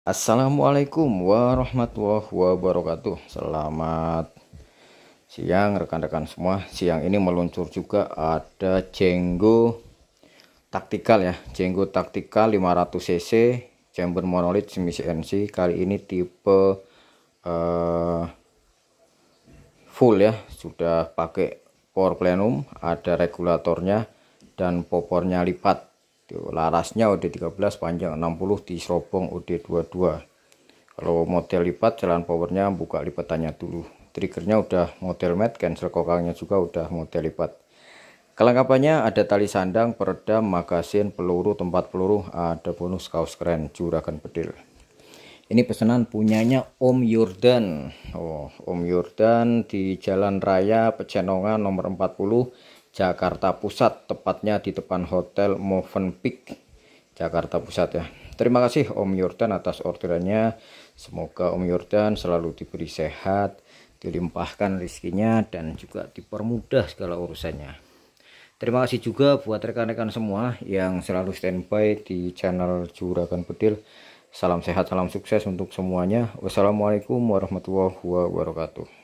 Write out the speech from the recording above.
Assalamualaikum warahmatullahi wabarakatuh Selamat siang rekan-rekan semua Siang ini meluncur juga ada Jenggo Taktikal ya Jenggo Taktikal 500cc Chamber Monolith Semi CNC Kali ini tipe uh, full ya Sudah pakai power plenum Ada regulatornya dan popornya lipat Tuh, gitu. larasnya OD13 panjang 60 di serobong OD22 kalau model lipat jalan powernya buka lipatannya dulu triggernya udah model mat cancel kokangnya juga udah model lipat kelengkapannya ada tali sandang peredam magasin peluru tempat peluru ada bonus kaos keren juragan bedil ini pesanan punyanya Om Yordan oh Om Yordan di Jalan Raya Pecenongan nomor 40 Jakarta Pusat, tepatnya di depan Hotel Movenpick, Jakarta Pusat ya. Terima kasih Om Yordan atas orderannya. Semoga Om Yordan selalu diberi sehat, dilimpahkan rezekinya dan juga dipermudah segala urusannya. Terima kasih juga buat rekan-rekan semua yang selalu standby di channel Juragan Bedil. Salam sehat, salam sukses untuk semuanya. Wassalamualaikum warahmatullahi wabarakatuh.